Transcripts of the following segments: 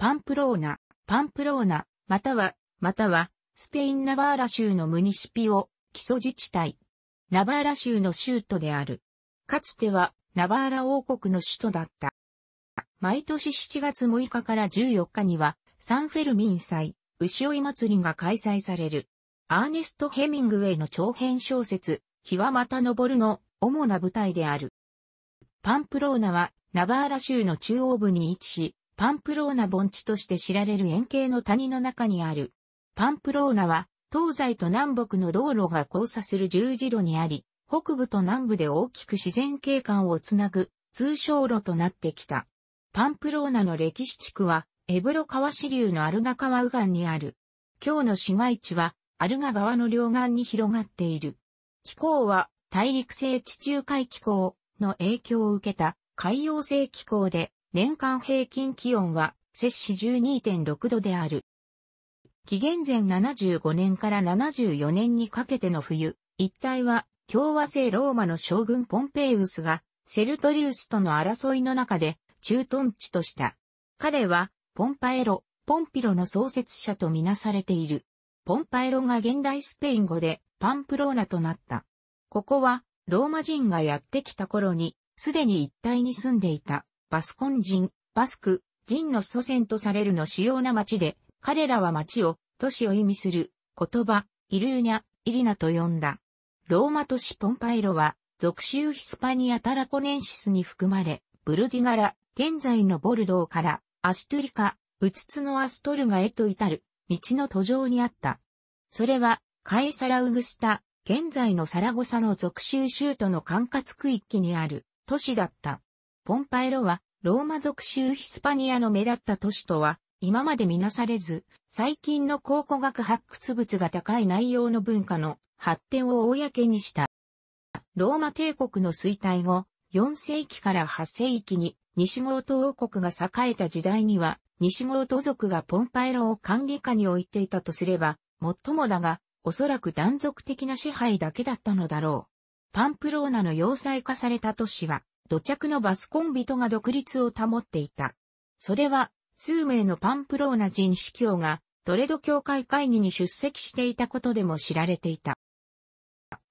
パンプローナ、パンプローナ、または、または、スペイン・ナバーラ州のムニシピオ、基礎自治体。ナバーラ州の州都である。かつては、ナバーラ王国の首都だった。毎年7月6日から14日には、サンフェルミン祭、牛追い祭りが開催される。アーネスト・ヘミングウェイの長編小説、日はまた昇るの主な舞台である。パンプローナは、ナバーラ州の中央部に位置し、パンプローナ盆地として知られる円形の谷の中にある。パンプローナは、東西と南北の道路が交差する十字路にあり、北部と南部で大きく自然景観をつなぐ通商路となってきた。パンプローナの歴史地区は、エブロ川支流のアルガ川右岸にある。今日の市街地は、アルガ川の両岸に広がっている。気候は、大陸性地中海気候の影響を受けた海洋性気候で、年間平均気温は摂氏12.6度である。紀元前75年から74年にかけての冬、一帯は共和制ローマの将軍ポンペイウスがセルトリウスとの争いの中で駐屯地とした。彼はポンパエロ、ポンピロの創設者とみなされている。ポンパエロが現代スペイン語でパンプローナとなった。ここはローマ人がやってきた頃にすでに一帯に住んでいたバスコン人、バスク、人の祖先とされるの主要な町で、彼らは町を、都市を意味する、言葉、イルーニャ、イリナと呼んだ。ローマ都市ポンパイロは、属州ヒスパニア・タラコネンシスに含まれ、ブルディガラ、現在のボルドーから、アストゥリカ、ウツツノアストルガへと至る、道の途上にあった。それは、カエサラウグスタ、現在のサラゴサの属州州都の管轄区域にある、都市だった。ポンパエロは、ローマ属州ヒスパニアの目立った都市とは、今まで見なされず、最近の考古学発掘物が高い内容の文化の発展を公にした。ローマ帝国の衰退後、4世紀から8世紀に西ゴート王国が栄えた時代には、西ゴート族がポンパエロを管理下に置いていたとすれば、最もだが、おそらく断続的な支配だけだったのだろう。パンプローナの要塞化された都市は、土着のバスコンビトが独立を保っていた。それは、数名のパンプローナ人司教が、トレド教会会議に出席していたことでも知られていた。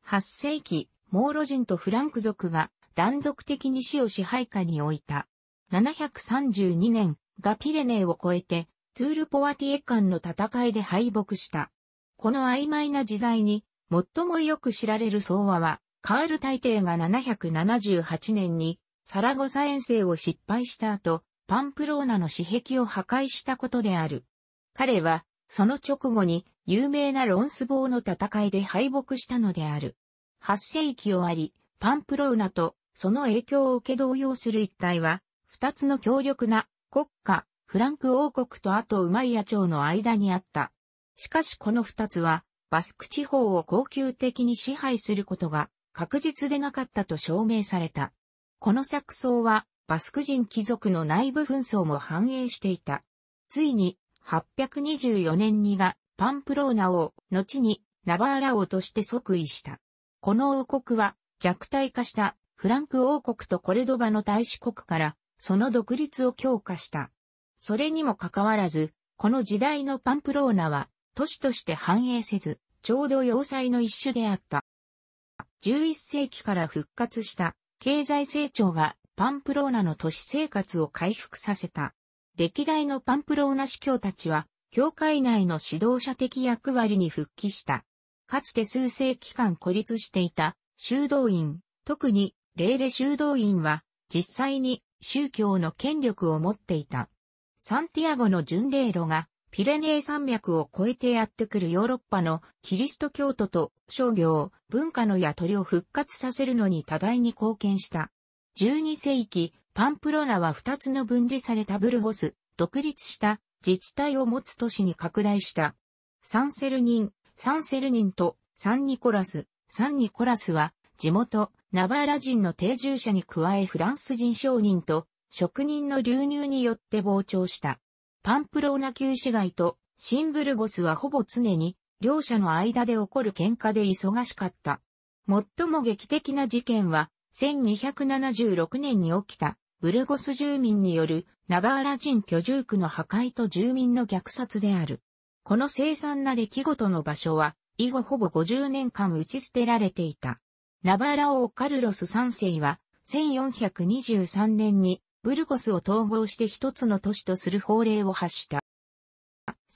8世紀、モーロ人とフランク族が断続的に死を支配下に置いた。732年ガピレネーを越えて、トゥールポワティエ間の戦いで敗北した。この曖昧な時代に、最もよく知られる総和は、カール大帝が778年にサラゴサ遠征を失敗した後、パンプローナの私壁を破壊したことである。彼は、その直後に有名なロンスボーの戦いで敗北したのである。8世紀終わり、パンプローナとその影響を受け動揺する一帯は、二つの強力な国家、フランク王国とあとウマイヤ朝の間にあった。しかしこの二つは、バスク地方を恒久的に支配することが確実でなかったと証明された。この錯綜は、バスク人貴族の内部紛争も反映していた。ついに、824年にが、パンプローナ王、後に、ナバーラ王として即位した。この王国は、弱体化したフランク王国とコルドバの大使国から、その独立を強化した。それにもかかわらず、この時代のパンプローナは、都市として繁栄せず、ちょうど要塞の一種であった。11世紀から復活した経済成長がパンプローナの都市生活を回復させた。歴代のパンプローナ司教たちは、教会内の指導者的役割に復帰した。かつて数世紀間孤立していた修道院、特に霊霊修道院は実際に宗教の権力を持っていた。サンティアゴの巡礼路がピレネー山脈を越えてやってくるヨーロッパのキリスト教徒と商業、文化のやりを復活させるのに多大に貢献した。12世紀、パンプロナは2つの分離されたブルホス、独立した自治体を持つ都市に拡大した。サンセルニン、サンセルニンとサンニコラス、サンニコラスは地元、ナバーラ人の定住者に加えフランス人商人と職人の流入によって膨張した。パンプローナ旧市街とシンブルゴスはほぼ常に両者の間で起こる喧嘩で忙しかった。最も劇的な事件は1276年に起きたブルゴス住民によるナバーラ人居住区の破壊と住民の虐殺である。この凄惨な出来事の場所は以後ほぼ50年間打ち捨てられていた。ナバーラ王カルロス3世は1423年にブルコスを統合して一つの都市とする法令を発した。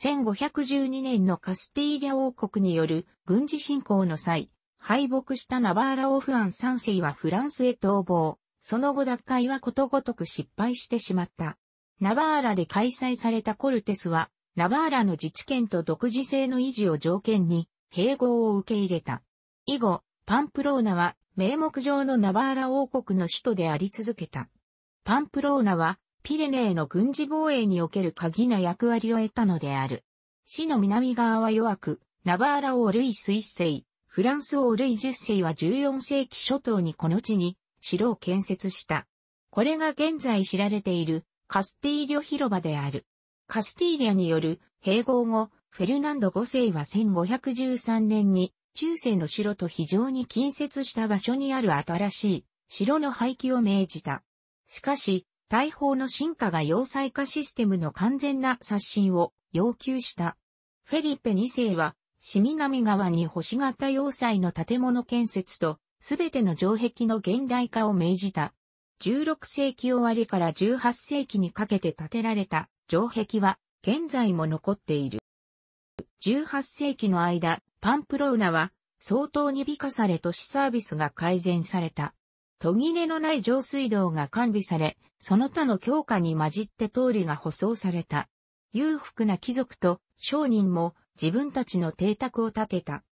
1512年のカスティーリャ王国による軍事侵攻の際、敗北したナバーラ王フアン3世はフランスへ逃亡。その後奪回はことごとく失敗してしまった。ナバーラで開催されたコルテスは、ナバーラの自治権と独自性の維持を条件に、併合を受け入れた。以後、パンプローナは名目上のナバーラ王国の首都であり続けた。パンプローナは、ピレネーの軍事防衛における鍵な役割を得たのである。市の南側は弱く、ナバーラ王ルイス一世、フランス王ルイ10世は14世紀初頭にこの地に城を建設した。これが現在知られているカスティーリョ広場である。カスティーリアによる併合後、フェルナンド5世は1513年に中世の城と非常に近接した場所にある新しい城の廃棄を命じた。しかし、大砲の進化が要塞化システムの完全な刷新を要求した。フェリペ2世は、市南川に星型要塞の建物建設と、すべての城壁の現代化を命じた。16世紀終わりから18世紀にかけて建てられた城壁は、現在も残っている。18世紀の間、パンプローナは、相当に美化され都市サービスが改善された。途切れのない上水道が完備され、その他の強化に混じって通りが舗装された。裕福な貴族と商人も自分たちの邸宅を建てた。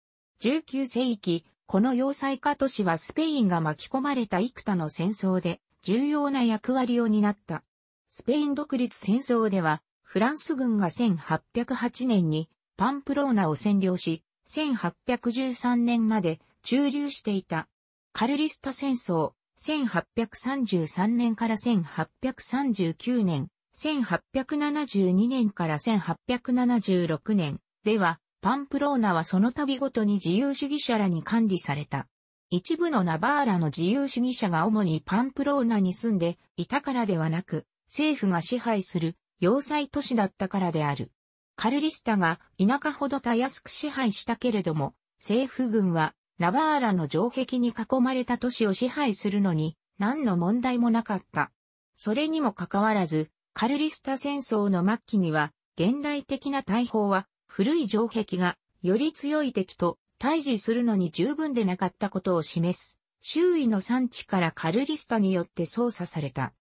19世紀、この要塞化都市はスペインが巻き込まれた幾多の戦争で重要な役割を担った。スペイン独立戦争では、フランス軍が1808年にパンプローナを占領し、1813年まで駐留していた。カルリスタ戦争、1833年から1839年、1872年から1876年では、パンプローナはその度ごとに自由主義者らに管理された。一部のナバーラの自由主義者が主にパンプローナに住んでいたからではなく、政府が支配する要塞都市だったからである。カルリスタが田舎ほどたやすく支配したけれども、政府軍はナバーラの城壁に囲まれた都市を支配するのに何の問題もなかった。それにもかかわらず、カルリスタ戦争の末期には、現代的な大砲は古い城壁がより強い敵と対峙するのに十分でなかったことを示す。周囲の産地からカルリスタによって操作された。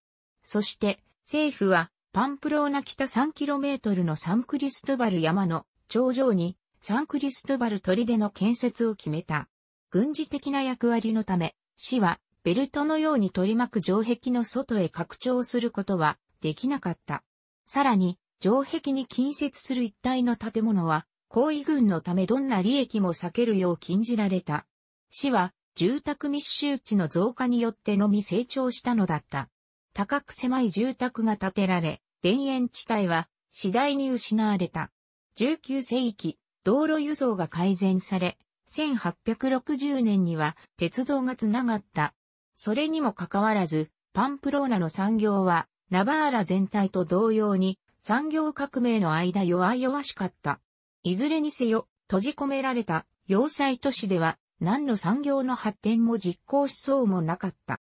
そして、政府は、パンプローナ北 3km のサンクリストバル山の頂上に、サンクリストバル砦の建設を決めた。軍事的な役割のため、市はベルトのように取り巻く城壁の外へ拡張することはできなかった。さらに、城壁に近接する一帯の建物は、行為軍のためどんな利益も避けるよう禁じられた。市は、住宅密集地の増加によってのみ成長したのだった。高く狭い住宅が建てられ、田園地帯は次第に失われた。19世紀、道路輸送が改善され、1860年には鉄道がつながった。それにもかかわらず、パンプローナの産業は、ナバーラ全体と同様に、産業革命の間弱々しかった。いずれにせよ、閉じ込められた要塞都市では、何の産業の発展も実行しそうもなかった。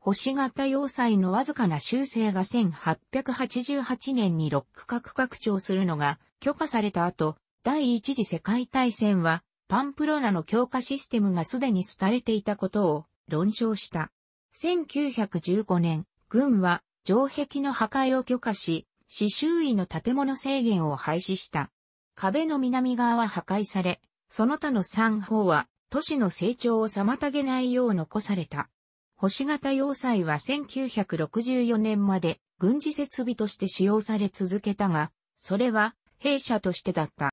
星型要塞のわずかな修正が1888年にロック核拡張するのが許可された後、第一次世界大戦は、パンプロナの強化システムがすでに廃れていたことを論証した。1915年、軍は城壁の破壊を許可し、市周囲の建物制限を廃止した。壁の南側は破壊され、その他の三方は都市の成長を妨げないよう残された。星型要塞は1964年まで軍事設備として使用され続けたが、それは弊社としてだった。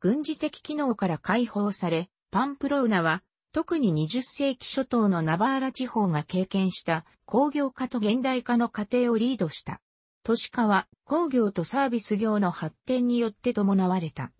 軍事的機能から解放され、パンプローナは、特に20世紀初頭のナバーラ地方が経験した工業化と現代化の過程をリードした。都市化は工業とサービス業の発展によって伴われた。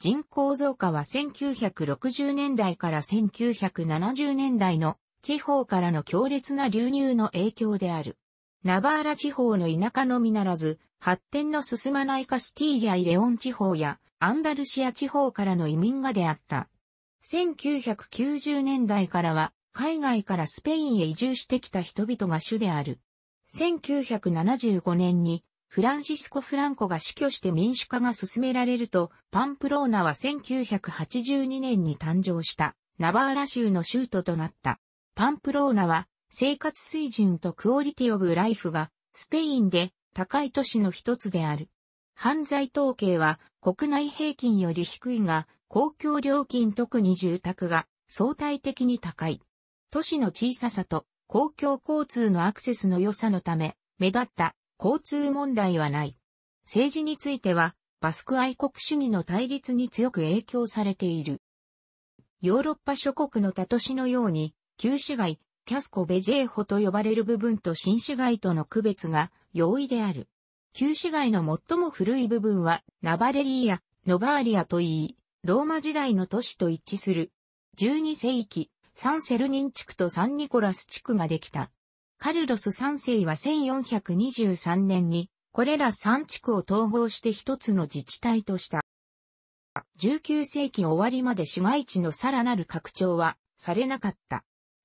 人口増加は1960年代から1970年代の地方からの強烈な流入の影響である。ナバーラ地方の田舎のみならず、発展の進まないカスティーリア・イレオン地方やアンダルシア地方からの移民が出会った。1990年代からは、海外からスペインへ移住してきた人々が主である。1975年に、フランシスコ・フランコが死去して民主化が進められると、パンプローナは1982年に誕生したナバーラ州の州都となった。パンプローナは生活水準とクオリティオブライフがスペインで高い都市の一つである。犯罪統計は国内平均より低いが、公共料金特に住宅が相対的に高い。都市の小ささと公共交通のアクセスの良さのため、目立った交通問題はない。政治については、バスク愛国主義の対立に強く影響されている。ヨーロッパ諸国の他都市のように、旧市街、キャスコベジェーホと呼ばれる部分と新市街との区別が容易である。旧市街の最も古い部分は、ナバレリーア、ノバーリアといい、ローマ時代の都市と一致する。12世紀、サンセルニン地区とサンニコラス地区ができた。カルロス3世は1423年に、これら3地区を統合して一つの自治体とした。19世紀終わりまで市街地のさらなる拡張はされなかった。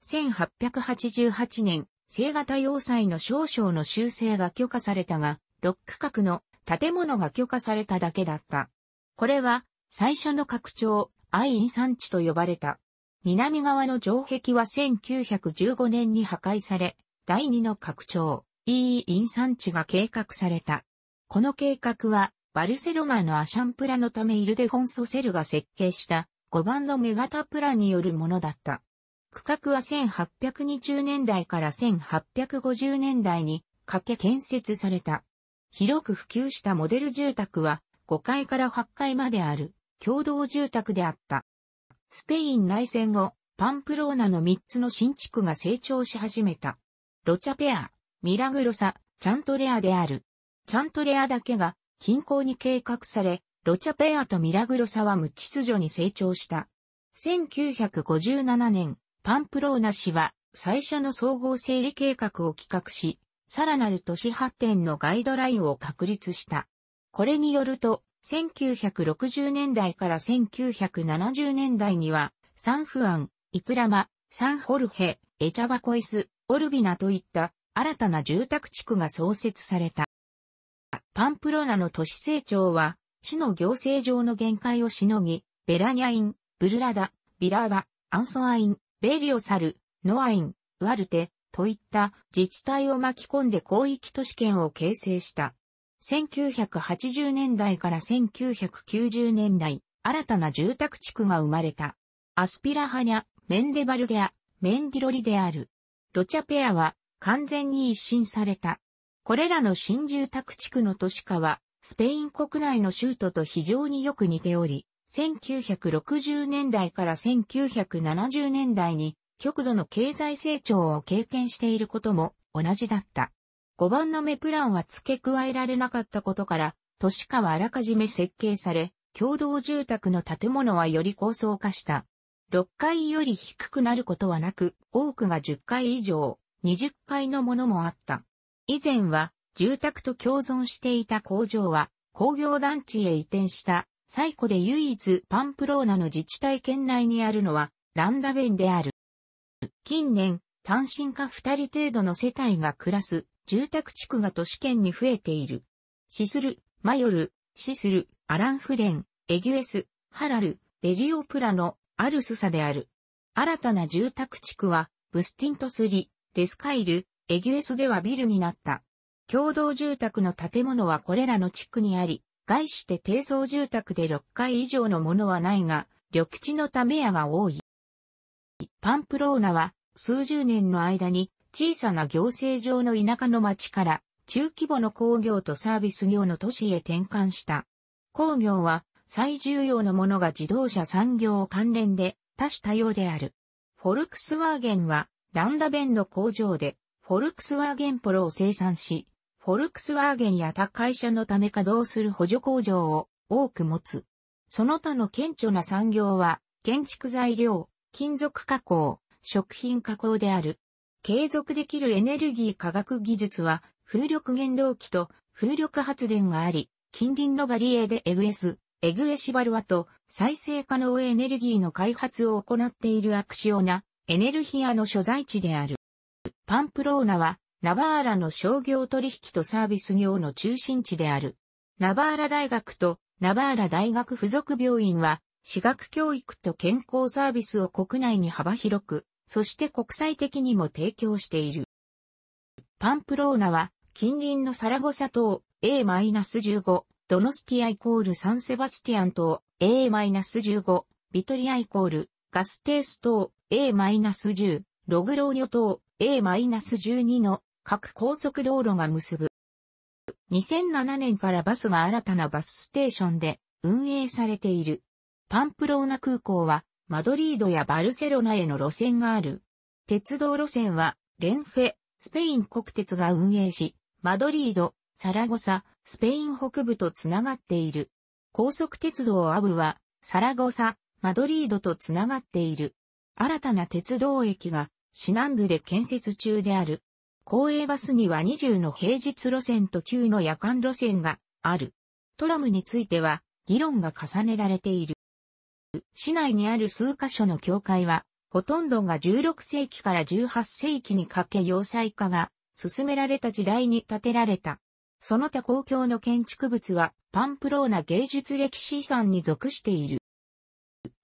1888年、聖型要塞の少々の修正が許可されたが、6区画の建物が許可されただけだった。これは最初の拡張、アイン産地と呼ばれた。南側の城壁は1915年に破壊され、第2の拡張、イーイン産地が計画された。この計画は、バルセロナのアシャンプラのためイルデフォンソセルが設計した5番のメガタプラによるものだった。区画は1820年代から1850年代にかけ建設された。広く普及したモデル住宅は5階から8階まである共同住宅であった。スペイン内戦後、パンプローナの3つの新築が成長し始めた。ロチャペア、ミラグロサ、チャントレアである。チャントレアだけが近郊に計画され、ロチャペアとミラグロサは無秩序に成長した。1957年、パンプローナ氏は最初の総合整理計画を企画し、さらなる都市発展のガイドラインを確立した。これによると、1960年代から1970年代には、サンフアン、イクラマ、サンホルヘ、エチャバコイス、オルビナといった新たな住宅地区が創設された。パンプロナの都市成長は、市の行政上の限界をしのぎ、ベラニャイン、ブルラダ、ビラーバ、アンソアイン、ベリオサル、ノアイン、ウアルテ、といった自治体を巻き込んで広域都市圏を形成した。1980年代から1990年代、新たな住宅地区が生まれた。アスピラハニャ、メンデバルデア、メンディロリである。ロチャペアは完全に一新された。これらの新住宅地区の都市化は、スペイン国内の州都と非常によく似ており、1960年代から1970年代に極度の経済成長を経験していることも同じだった。5番の目プランは付け加えられなかったことから、都市化はあらかじめ設計され、共同住宅の建物はより高層化した。6階より低くなることはなく、多くが10階以上、20階のものもあった。以前は、住宅と共存していた工場は、工業団地へ移転した、最古で唯一パンプローナの自治体圏内にあるのは、ランダベンである。近年、単身か二人程度の世帯が暮らす住宅地区が都市圏に増えている。シスル、マヨル、シスル、アランフレン、エギュエス、ハラル、ベリオプラのアルスサである。新たな住宅地区は、ブスティントスリ、レスカイル、エギュエスではビルになった。共同住宅の建物はこれらの地区にあり、外して低層住宅で6階以上のものはないが、緑地のため屋が多い。パンプローナは数十年の間に小さな行政上の田舎の町から中規模の工業とサービス業の都市へ転換した。工業は最重要なものが自動車産業関連で多種多様である。フォルクスワーゲンはランダベンの工場でフォルクスワーゲンポロを生産し、フォルクスワーゲンや他会社のため稼働する補助工場を多く持つ。その他の顕著な産業は建築材料、金属加工、食品加工である。継続できるエネルギー科学技術は、風力原動機と風力発電があり、近隣のバリエでエグエス、エグエシバルワと再生可能エネルギーの開発を行っているアクシオナ、エネルヒアの所在地である。パンプローナは、ナバーラの商業取引とサービス業の中心地である。ナバーラ大学とナバーラ大学附属病院は、私学教育と健康サービスを国内に幅広く、そして国際的にも提供している。パンプローナは、近隣のサラゴサ島 A-15、ドノスティアイコールサンセバスティアン島 A-15、ビトリアイコールガステース島 A-10、ログローニョ島 A-12 の各高速道路が結ぶ。2007年からバスが新たなバスステーションで運営されている。パンプローナ空港は、マドリードやバルセロナへの路線がある。鉄道路線は、レンフェ、スペイン国鉄が運営し、マドリード、サラゴサ、スペイン北部とつながっている。高速鉄道アブは、サラゴサ、マドリードとつながっている。新たな鉄道駅が、市南部で建設中である。公営バスには20の平日路線と9の夜間路線がある。トラムについては、議論が重ねられている。市内にある数カ所の教会は、ほとんどが16世紀から18世紀にかけ要塞化が進められた時代に建てられた。その他公共の建築物はパンプローナ芸術歴史遺産に属している。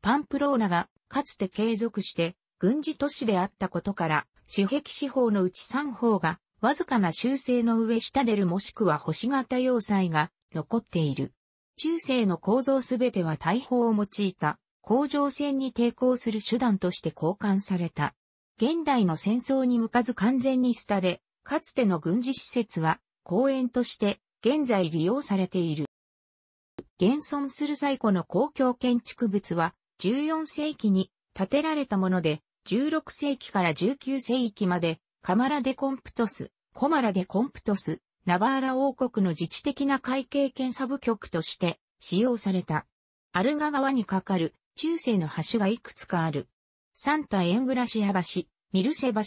パンプローナがかつて継続して軍事都市であったことから、主壁四方のうち三方がわずかな修正の上下出るもしくは星型要塞が残っている。中世の構造すべては大砲を用いた、甲状戦に抵抗する手段として交換された。現代の戦争に向かず完全に廃れ、かつての軍事施設は公園として現在利用されている。現存する最古の公共建築物は14世紀に建てられたもので、16世紀から19世紀までカマラデコンプトス、コマラデコンプトスナバーラ王国の自治的な会計検査部局として使用された。アルガ川に架かる中世の橋がいくつかある。サンタ・エングラシア橋、ミルセ橋、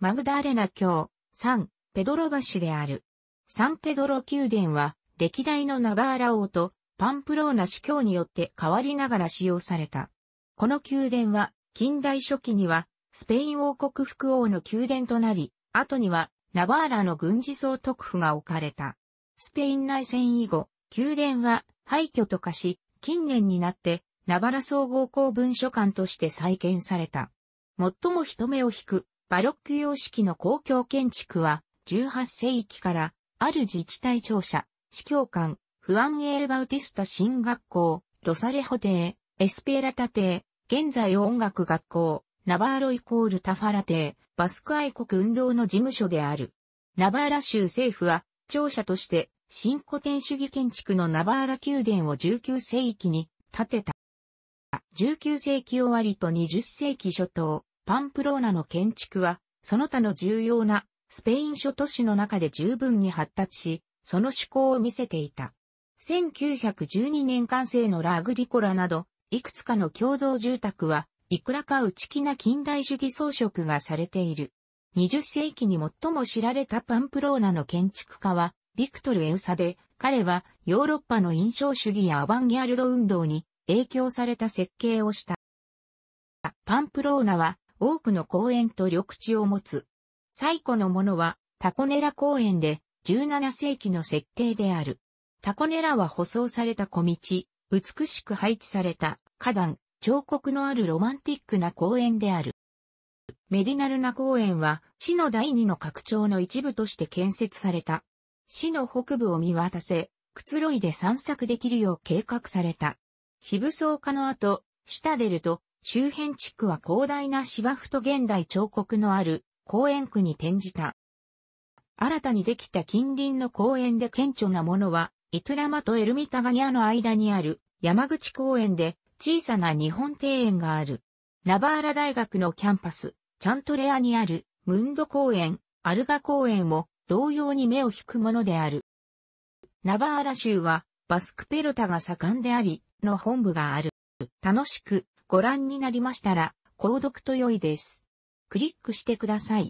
マグダーレナ橋、サン・ペドロ橋である。サンペドロ宮殿は歴代のナバーラ王とパンプローナ司教によって変わりながら使用された。この宮殿は近代初期にはスペイン王国副王の宮殿となり、後にはナバーラの軍事総督府が置かれた。スペイン内戦以後、宮殿は廃墟と化し、近年になってナバラ総合公文書館として再建された。最も人目を引くバロック様式の公共建築は18世紀からある自治体庁舎、司教官、フアン・エール・バウティスタ新学校、ロサレホテエスペラタテ現在音楽学校、ナバーロイコールタファラテバスク愛国運動の事務所である。ナバーラ州政府は、庁舎として、新古典主義建築のナバーラ宮殿を19世紀に建てた。19世紀終わりと20世紀初頭、パンプローナの建築は、その他の重要なスペイン諸都市の中で十分に発達し、その趣向を見せていた。1912年完成のラグリコラなど、いくつかの共同住宅は、いくらか内気な近代主義装飾がされている。20世紀に最も知られたパンプローナの建築家は、ビクトル・エウサで、彼はヨーロッパの印象主義やアバンギャルド運動に影響された設計をした。パンプローナは多くの公園と緑地を持つ。最古のものはタコネラ公園で17世紀の設計である。タコネラは舗装された小道、美しく配置された花壇、彫刻のあるロマンティックな公園である。メディナルナ公園は、市の第二の拡張の一部として建設された。市の北部を見渡せ、くつろいで散策できるよう計画された。非武装化の後、シタデルと周辺地区は広大な芝生と現代彫刻のある公園区に転じた。新たにできた近隣の公園で顕著なものは、イトラマとエルミタガニアの間にある山口公園で小さな日本庭園がある。ナバーラ大学のキャンパス、チャントレアにあるムンド公園、アルガ公園も同様に目を引くものである。ナバーラ州はバスクペルタが盛んであり、の本部がある。楽しくご覧になりましたら、購読と良いです。クリックしてください。